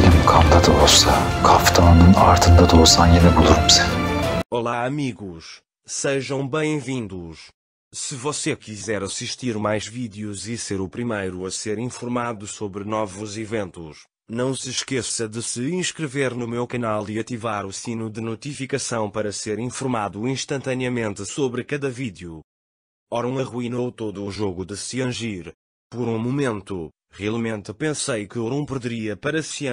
da olsa. Kaftanın ardında da olsan yine bulurum seni. Olá amigos, sejam bem-vindos. Se você quiser assistir mais vídeos e ser o primeiro a ser informado sobre novos eventos, não se esqueça de se inscrever no meu canal e ativar o sino de notificação para ser informado instantaneamente sobre cada vídeo. Oron arruinou todo o jogo de Siangir. Por um momento, Realmente pensei que Orun perderia para se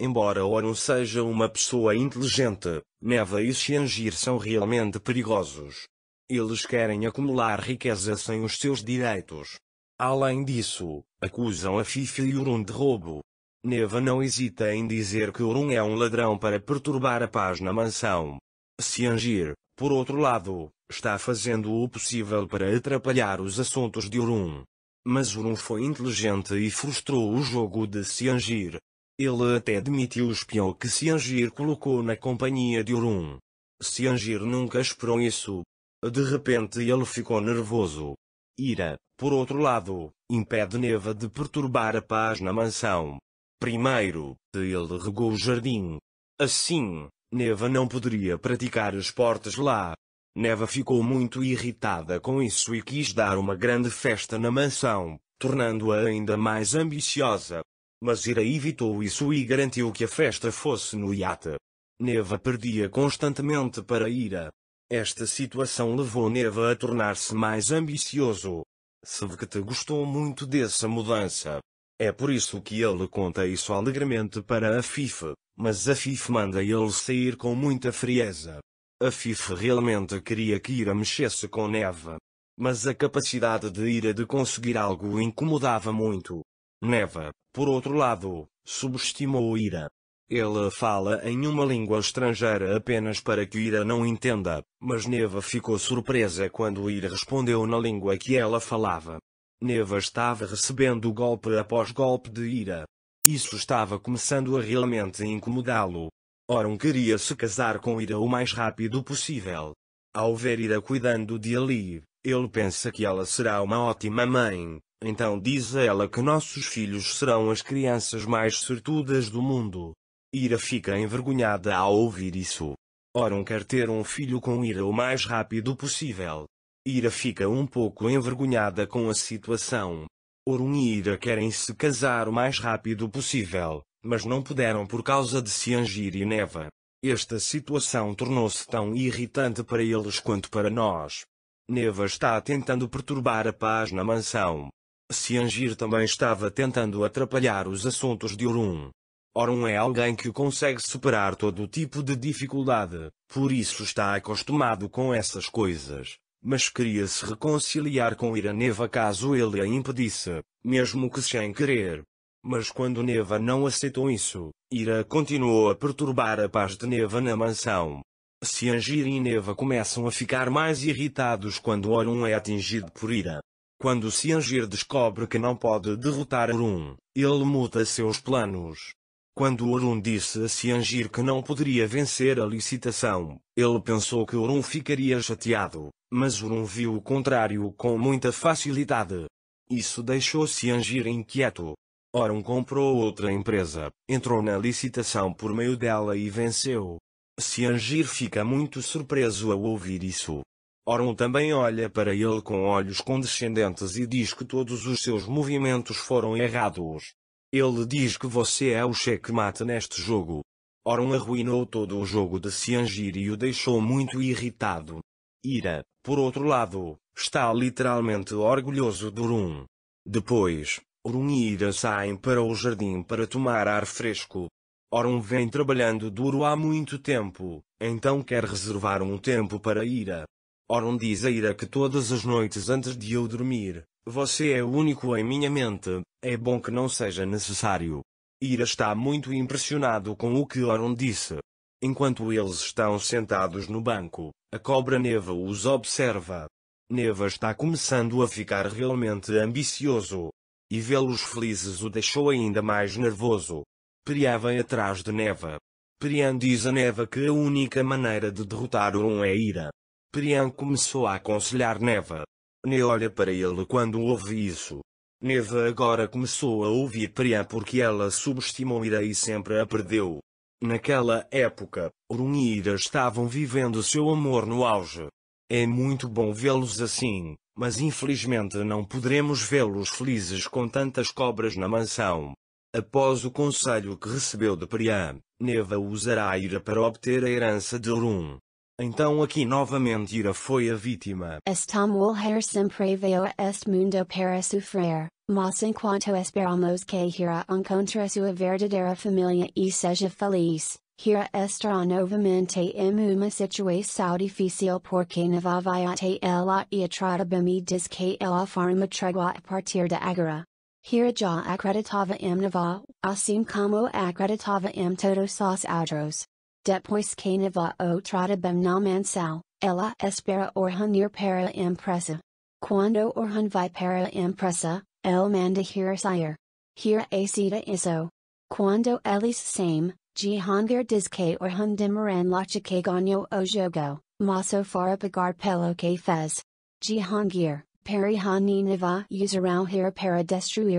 Embora Orun seja uma pessoa inteligente, Neva e Xiangir são realmente perigosos. Eles querem acumular riqueza sem os seus direitos. Além disso, acusam a Fifi e Orun de roubo. Neva não hesita em dizer que Orun é um ladrão para perturbar a paz na mansão. Siangir, por outro lado, está fazendo o possível para atrapalhar os assuntos de Orun mas Urum foi inteligente e frustrou o jogo de Siangir. Ele até demitiu o espião que Siangir colocou na companhia de Urum. Siangir nunca esperou isso. De repente ele ficou nervoso. Ira, por outro lado, impede Neva de perturbar a paz na mansão. Primeiro, ele regou o jardim. Assim, Neva não poderia praticar esportes lá. Neva ficou muito irritada com isso e quis dar uma grande festa na mansão, tornando-a ainda mais ambiciosa. Mas Ira evitou isso e garantiu que a festa fosse no iate. Neva perdia constantemente para Ira. Esta situação levou Neva a tornar-se mais ambicioso. Sevkete gostou muito dessa mudança. É por isso que ele conta isso alegremente para a Fife, mas a Fife manda ele sair com muita frieza. A Fife realmente queria que Ira mexesse com Neva. Mas a capacidade de Ira de conseguir algo incomodava muito. Neva, por outro lado, subestimou Ira. Ele fala em uma língua estrangeira apenas para que Ira não entenda, mas Neva ficou surpresa quando Ira respondeu na língua que ela falava. Neva estava recebendo golpe após golpe de Ira. Isso estava começando a realmente incomodá-lo. Oron queria se casar com Ira o mais rápido possível. Ao ver Ira cuidando de Ali, ele pensa que ela será uma ótima mãe, então diz a ela que nossos filhos serão as crianças mais sortudas do mundo. Ira fica envergonhada ao ouvir isso. Oron quer ter um filho com Ira o mais rápido possível. Ira fica um pouco envergonhada com a situação. Oron e Ira querem se casar o mais rápido possível, mas não puderam por causa de Ciangir e Neva. Esta situação tornou-se tão irritante para eles quanto para nós. Neva está tentando perturbar a paz na mansão. Ciangir também estava tentando atrapalhar os assuntos de Orun. Orun é alguém que consegue superar todo tipo de dificuldade, por isso está acostumado com essas coisas, mas queria se reconciliar com Iraneva caso ele a impedisse, mesmo que sem querer. Mas quando Neva não aceitou isso, Ira continuou a perturbar a paz de Neva na mansão. Siangir e Neva começam a ficar mais irritados quando Orun é atingido por Ira. Quando Siangir descobre que não pode derrotar Orun, ele muda seus planos. Quando Orun disse a Siangir que não poderia vencer a licitação, ele pensou que Orun ficaria chateado, mas Orun viu o contrário com muita facilidade. Isso deixou Siangir inquieto, Oram comprou outra empresa, entrou na licitação por meio dela e venceu. Ciangir fica muito surpreso ao ouvir isso. Oron também olha para ele com olhos condescendentes e diz que todos os seus movimentos foram errados. Ele diz que você é o checkmate neste jogo. Oron arruinou todo o jogo de Siangir e o deixou muito irritado. Ira, por outro lado, está literalmente orgulhoso de Rum. Depois, e Ira saem para o jardim para tomar ar fresco. Orun vem trabalhando duro há muito tempo, então quer reservar um tempo para Ira. Orun diz a Ira que todas as noites antes de eu dormir, você é o único em minha mente, é bom que não seja necessário. Ira está muito impressionado com o que Orun disse. Enquanto eles estão sentados no banco, a cobra Neva os observa. Neva está começando a ficar realmente ambicioso e vê-los felizes o deixou ainda mais nervoso. vem atrás de Neva. Priam diz a Neva que a única maneira de derrotar Oron é ira. Priam começou a aconselhar Neva. Ne né olha para ele quando ouve isso. Neva agora começou a ouvir Priam porque ela subestimou Ira e sempre a perdeu. Naquela época, Orun e Ira estavam vivendo seu amor no auge. É muito bom vê-los assim, mas infelizmente não poderemos vê-los felizes com tantas cobras na mansão. Após o conselho que recebeu de Priam, Neva usará a Ira para obter a herança de Rum. Então aqui novamente Ira foi a vítima. Estam mulher sempre veo este mundo para sofrer, mas enquanto esperamos que Ira encontre sua verdadeira família e seja feliz, Hira esta novamente em uma situação difícil porque não vai ela e atratabi-me diz que ela farma tregua a partir de agora. Hira já acreditava em nava, assim como acreditava em todos os outros. Depois que nava o tratabem na mansão, ela espera orhanir para impressa. Quando orhan vai para impressa, el manda hira sair. Hira acida isso. Quando eles same, Jihangir Dizke or Hundimaran Lachake Ganyo Ojogo, Maso Farapagar ke Fez. Jihangir, Parihani Niva Usarao Hira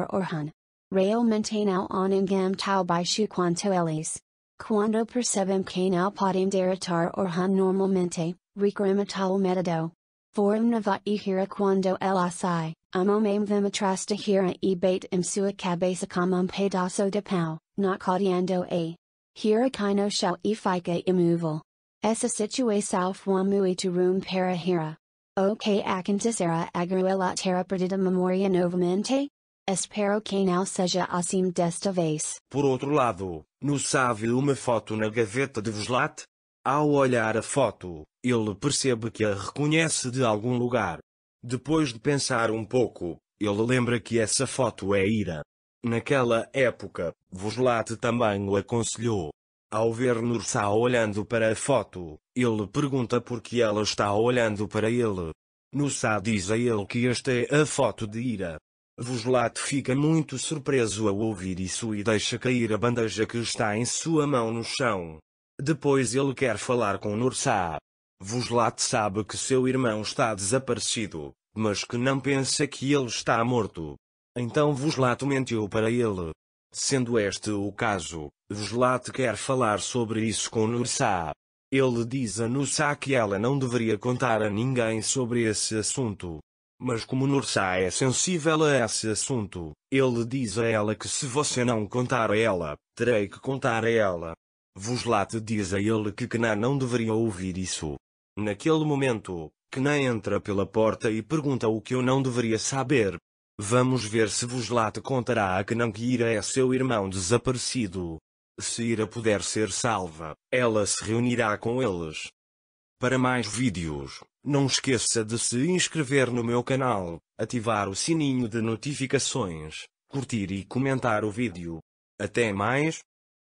or Orhan. Rail Maintainao Onangam Tau by Shu Quanto Elis. Quando Percebem Canal Podim Deritar Orhan Normalmente, Recrimatao Metado. Forum Nava e Hira Quando Lsi. Amo mame them atrasta hira e bait imsua cabeza comum pedaso de pau, not caudiando a. Hirakino shall ifika imuval. Essa situação foi muito ruim para Hira. O que acontecerá agora terra perdida memória novamente? Espero que não seja assim desta vez. Por outro lado, não sabe uma foto na gaveta de Voslat? Ao olhar a foto, ele percebe que a reconhece de algum lugar. Depois de pensar um pouco, ele lembra que essa foto é Ira. Naquela época, Voslate também o aconselhou. Ao ver Nursá olhando para a foto, ele pergunta por que ela está olhando para ele. Nursá diz a ele que esta é a foto de Ira. Voslate fica muito surpreso ao ouvir isso e deixa cair a bandeja que está em sua mão no chão. Depois ele quer falar com Nursá. Voslate sabe que seu irmão está desaparecido, mas que não pensa que ele está morto. Então vos mentiu para ele. Sendo este o caso, Vslato quer falar sobre isso com Nursá. Ele diz a Nursá que ela não deveria contar a ninguém sobre esse assunto. Mas como Nursá é sensível a esse assunto, ele diz a ela que se você não contar a ela, terei que contar a ela. Voslat diz a ele que Kenan não deveria ouvir isso. Naquele momento, Kenan entra pela porta e pergunta o que eu não deveria saber, Vamos ver se vos te contará a que Ira é seu irmão desaparecido. Se Ira puder ser salva, ela se reunirá com eles. Para mais vídeos, não esqueça de se inscrever no meu canal, ativar o sininho de notificações, curtir e comentar o vídeo. Até mais!